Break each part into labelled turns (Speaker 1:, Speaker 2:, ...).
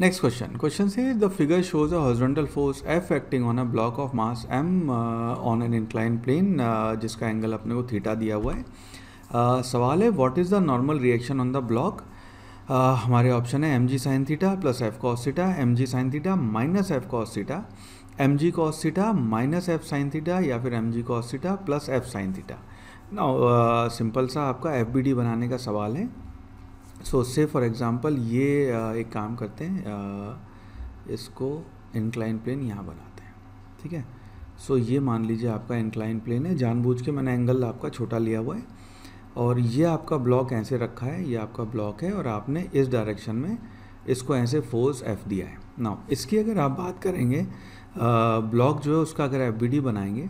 Speaker 1: next question question से the figure shows a horizontal force F acting on a block of mass M on an incline plane जिसका angle अपने को theta दिया हुआ है uh, सवाल है what is the normal reaction on the block हमारे ऑप्शन है एम जी sine theta plus F cos theta M G sine theta minus F cos theta M G cos theta minus F sine theta या फिर M G cos theta plus F sine theta ना simple सा आपका F B D बनाने का सवाल है सो से फॉर एग्ज़ाम्पल ये एक काम करते हैं इसको इंक्लाइन प्लेन यहाँ बनाते हैं ठीक है सो so, ये मान लीजिए आपका इंक्लाइन प्लेन है जानबूझ के मैंने एंगल आपका छोटा लिया हुआ है और ये आपका ब्लॉक ऐसे रखा है ये आपका ब्लॉक है और आपने इस डायरेक्शन में इसको ऐसे फोर्स एफ दिया है ना इसकी अगर आप बात करेंगे ब्लॉक जो है उसका अगर एफ बनाएंगे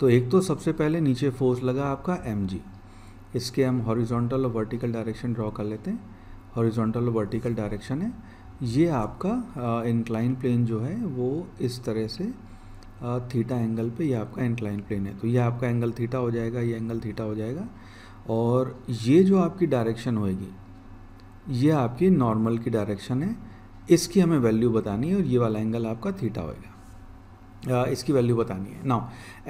Speaker 1: तो एक तो सबसे पहले नीचे फोर्स लगा आपका एम इसके हम हॉरिजॉन्टल और वर्टिकल डायरेक्शन ड्रॉ कर लेते हैं हॉरिजॉन्टल और वर्टिकल डायरेक्शन है ये आपका इंक्लाइन प्लेन जो है वो इस तरह से थीटा एंगल पे ये आपका इंक्लाइन प्लेन है तो ये आपका एंगल थीटा हो जाएगा ये एंगल थीटा हो जाएगा और ये जो आपकी डायरेक्शन होएगी ये आपकी नॉर्मल की डायरेक्शन है इसकी हमें वैल्यू बतानी है और ये वाला एंगल आपका थीटा होएगा इसकी वैल्यू बतानी है नाउ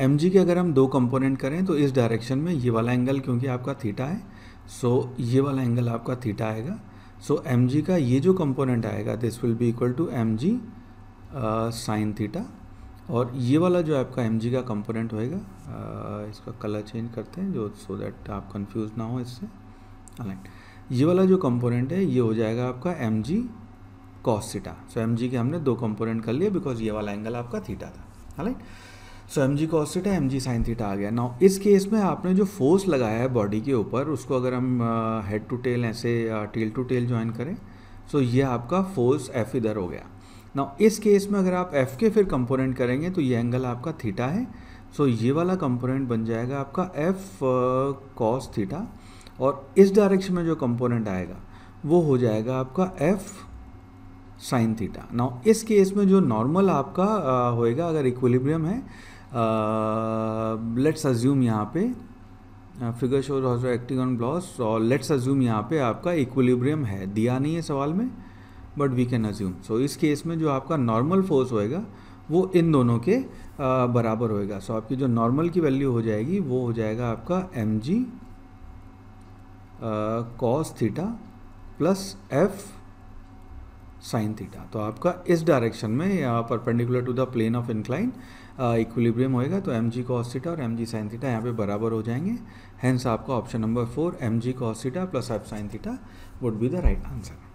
Speaker 1: एम के अगर हम दो कंपोनेंट करें तो इस डायरेक्शन में ये वाला एंगल क्योंकि आपका थीटा है सो ये वाला एंगल आपका थीटा आएगा सो एम जी का ये जो कंपोनेंट आएगा this will be equal to M ji sine theta और ये वाला जो आपका एम जी का कंपोनेंट होएगा uh, इसका कलर चेंज करते हैं जो सो so दैट आप कंफ्यूज ना हो इससे राइट ये वाला जो कंपोनेंट है ये हो जाएगा आपका एम जी cos theta so m g के हमने दो कंपोनेंट कर लिए बिकॉज ये वाला एंगल आपका थीटा था अलाइन सो एम जी cos theta M G sine theta आ गया नाउ इस केस में आपने जो फोर्स लगाया है बॉडी के ऊपर उसको अगर हम हेड टू टेल ऐसे टेल टू टेल ज्वाइन करें सो so ये आपका फोर्स एफ इधर हो गया नाउ इस केस में अगर आप एफ के फिर कंपोनेंट करेंगे तो ये एंगल आपका थीटा है सो so ये वाला कंपोनेंट बन जाएगा आपका एफ कॉस थीटा और इस डायरेक्शन में जो कंपोनेंट आएगा वो हो जाएगा आपका एफ़ साइन थीटा नाउ इस केस में जो नॉर्मल आपका होएगा अगर इक्विलिब्रियम है लेट्स uh, अज्यूम यहाँ पे figure shows horse acting on blocks और लेट्स अज्यूम यहाँ पे आपका इक्विलिब्रियम है दिया नहीं है सवाल में but we can assume so इस केस में जो आपका नॉर्मल फोर्स होएगा वो इन दोनों के uh, बराबर होएगा सो so, आपकी जो नॉर्मल की वैल्यू हो जाएगी वो हो जाएगा आपका एम जी cos theta plus f sine theta तो आपका इस डायरेक्शन में यहाँ पर perpendicular to the plane of incline equilibrium होएगा तो एम जी कॉस थीटा और एम जी साइन थीटा यहाँ पे बराबर हो जाएंगे हैंस आपका option number four m ji cos theta plus F sine theta would be the right answer